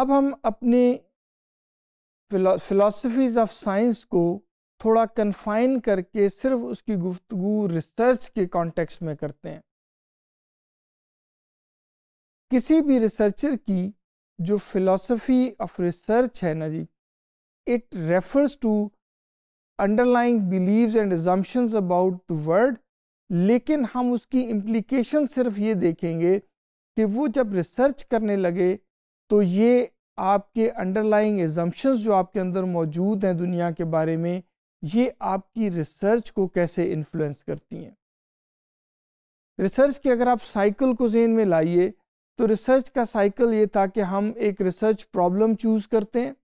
अब हम अपने फ़िलासफ़ीज़ ऑफ साइंस को थोड़ा कन्फाइन करके सिर्फ उसकी गुफ्तु रिसर्च के कॉन्टेक्स में करते हैं किसी भी रिसर्चर की जो फ़िलासफ़ी ऑफ रिसर्च है ना जी it refers to underlying beliefs and assumptions about the world लेकिन हम उसकी इम्प्लीकेशन सिर्फ ये देखेंगे कि वो जब रिसर्च करने लगे तो ये आपके अंडरलाइंग एजम्पन्स जो आपके अंदर मौजूद हैं दुनिया के बारे में ये आपकी रिसर्च को कैसे इन्फ्लुएंस करती हैं रिसर्च की अगर आप साइकिल को जेन में लाइए तो रिसर्च का साइकिल ये था कि हम एक रिसर्च प्रॉब्लम चूज़ करते हैं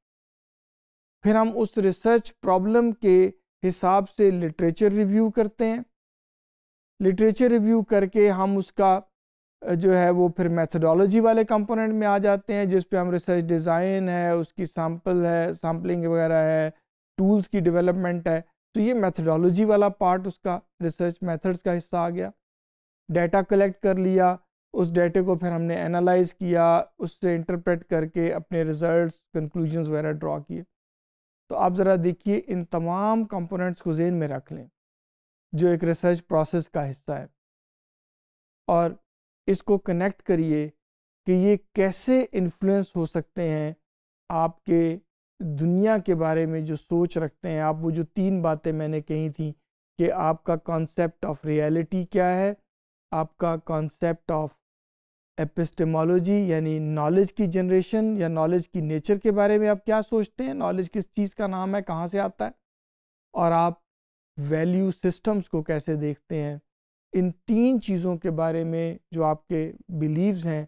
फिर हम उस रिसर्च प्रॉब्लम के हिसाब से लिटरेचर रिव्यू करते हैं लिटरेचर रिव्यू करके हम उसका जो है वो फिर मैथडोलॉजी वाले कंपोनेंट में आ जाते हैं जिस पे हम रिसर्च डिज़ाइन है उसकी सैम्पल है सैम्पलिंग वगैरह है टूल्स की डेवलपमेंट है तो ये मैथडोलॉजी वाला पार्ट उसका रिसर्च मेथड्स का हिस्सा आ गया डाटा कलेक्ट कर लिया उस डेटे को फिर हमने एनालाइज किया उससे इंटरप्रेट करके अपने रिजल्ट्स कंक्लूजन वगैरह ड्रॉ किए तो आप ज़रा देखिए इन तमाम कंपोनेंट्स को जेन में रख लें जो एक रिसर्च प्रोसेस का हिस्सा है और इसको कनेक्ट करिए कि ये कैसे इन्फ्लुएंस हो सकते हैं आपके दुनिया के बारे में जो सोच रखते हैं आप वो जो तीन बातें मैंने कही थी कि आपका कॉन्सेप्ट ऑफ रियलिटी क्या है आपका कॉन्सेप्ट ऑफ एपिस्टेमोलॉजी यानी नॉलेज की जनरेशन या नॉलेज की नेचर के बारे में आप क्या सोचते हैं नॉलेज किस चीज़ का नाम है कहाँ से आता है और आप वैल्यू सिस्टम्स को कैसे देखते हैं इन तीन चीज़ों के बारे में जो आपके बिलीव्स हैं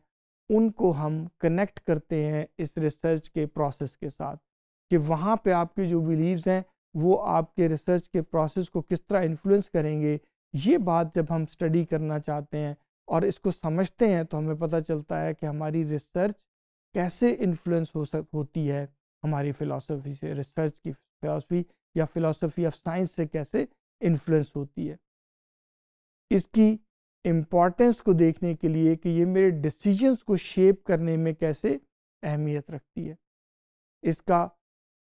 उनको हम कनेक्ट करते हैं इस रिसर्च के प्रोसेस के साथ कि वहाँ पे आपके जो बिलीव्स हैं वो आपके रिसर्च के प्रोसेस को किस तरह इन्फ्लुएंस करेंगे ये बात जब हम स्टडी करना चाहते हैं और इसको समझते हैं तो हमें पता चलता है कि हमारी रिसर्च कैसे इन्फ्लुएंस हो सक होती है हमारी फ़िलासफ़ी से रिसर्च की फ़िलासफ़ी या फ़िलासफ़ी ऑफ साइंस से कैसे इन्फ्लुएंस होती है इसकी इम्पॉर्टेंस को देखने के लिए कि ये मेरे डिसीजंस को शेप करने में कैसे अहमियत रखती है इसका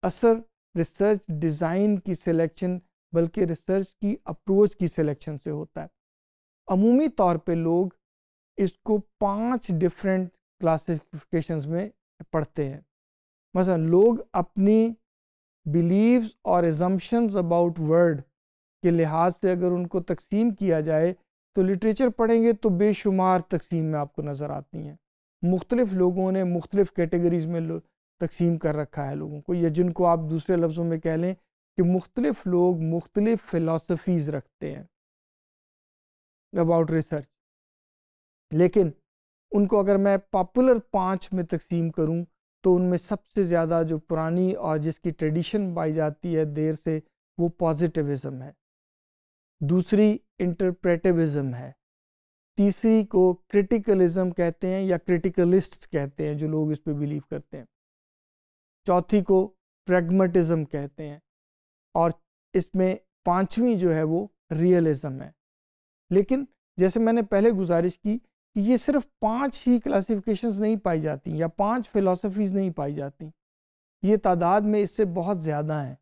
असर रिसर्च डिज़ाइन की सिलेक्शन बल्कि रिसर्च की अप्रोच की सिलेक्शन से होता है अमूमी तौर पे लोग इसको पांच डिफरेंट क्लासिफिकेशंस में पढ़ते हैं मसलन लोग अपनी बिलीव्स और एजम्पन्स अबाउट वर्ड के लिहाज से अगर उनको तकसीम किया जाए तो लिटरेचर पढ़ेंगे तो बेशुमार तकसीम में आपको नज़र आती हैं मुख्तलिफ़ लोगों ने मुख्तलिफ़ कैटेगरीज़ में तकसीम कर रखा है लोगों को या जिनको आप दूसरे लफ्ज़ों में कह लें कि मुख्तलिफ लोग मुख्तलिफ फ़िलासफ़ीज़ रखते हैं अबाउट रिसर्च लेकिन उनको अगर मैं पॉपुलर पाँच में तकसीम करूँ तो उनमें सबसे ज़्यादा जो पुरानी और जिसकी ट्रेडिशन पाई जाती है देर से वो पॉजिटिविज़म है दूसरी इंटरप्रेटिविज़म है तीसरी को क्रिटिकलिज्म कहते हैं या क्रिटिकलिस्ट कहते हैं जो लोग इस पर बिलीव करते हैं चौथी को प्रेगमेटिज्म कहते हैं और इसमें पांचवी जो है वो रियलिज्म है लेकिन जैसे मैंने पहले गुजारिश की कि ये सिर्फ पांच ही क्लासिफिकेशंस नहीं पाई जाती या पांच फिलोसफीज़ नहीं पाई जाती ये तादाद में इससे बहुत ज़्यादा हैं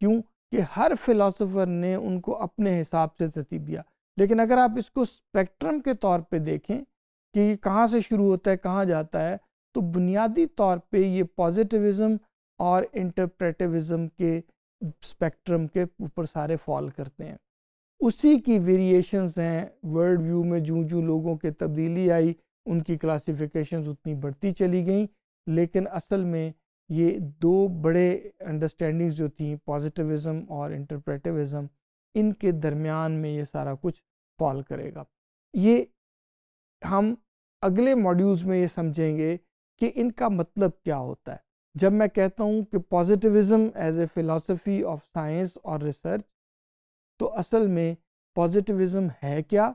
क्यों कि हर फिलोसोफर ने उनको अपने हिसाब से तरतीब दिया लेकिन अगर आप इसको स्पेक्ट्रम के तौर पे देखें कि कहाँ से शुरू होता है कहाँ जाता है तो बुनियादी तौर पे ये पॉजिटिविज़्म और इंटरप्रेटिविज़्म के स्पेक्ट्रम के ऊपर सारे फॉल करते हैं उसी की वेरिएशंस हैं वर्ल्ड व्यू में जू जूँ लोगों के तब्दीली आई उनकी क्लासिफिकेशंस उतनी बढ़ती चली गई लेकिन असल में ये दो बड़े अंडरस्टैंडिंग्स जो थी पॉजिटिविज़म और इंटरप्रेटिविज़म इनके दरमियान में ये सारा कुछ फॉल करेगा ये हम अगले मॉड्यूल्स में ये समझेंगे कि इनका मतलब क्या होता है जब मैं कहता हूँ कि positivism as a philosophy of science और रिसर्च तो असल में पॉजिटिविज़म है क्या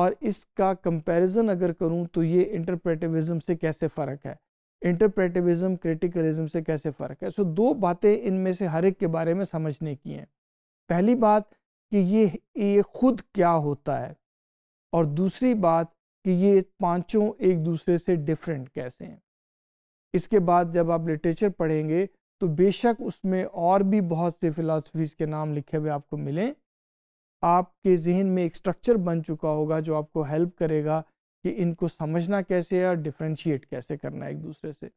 और इसका कंपैरिजन अगर करूँ तो ये इंटरप्रेटिविज़म से कैसे फ़र्क है इंटरप्रेटिविज्म क्रिटिकलिज्म से कैसे फ़र्क है सो दो बातें इनमें से हर एक के बारे में समझने की हैं पहली बात कि ये ये खुद क्या होता है और दूसरी बात कि ये पांचों एक दूसरे से डिफरेंट कैसे हैं इसके बाद जब आप लिटरेचर पढ़ेंगे तो बेशक उसमें और भी बहुत से फ़िलासफ़ीज़ के नाम लिखे हुए आपको मिलें आपके जहन में एक स्ट्रक्चर बन चुका होगा जो आपको हेल्प करेगा कि इनको समझना कैसे है और डिफ्रेंशिएट कैसे करना है एक दूसरे से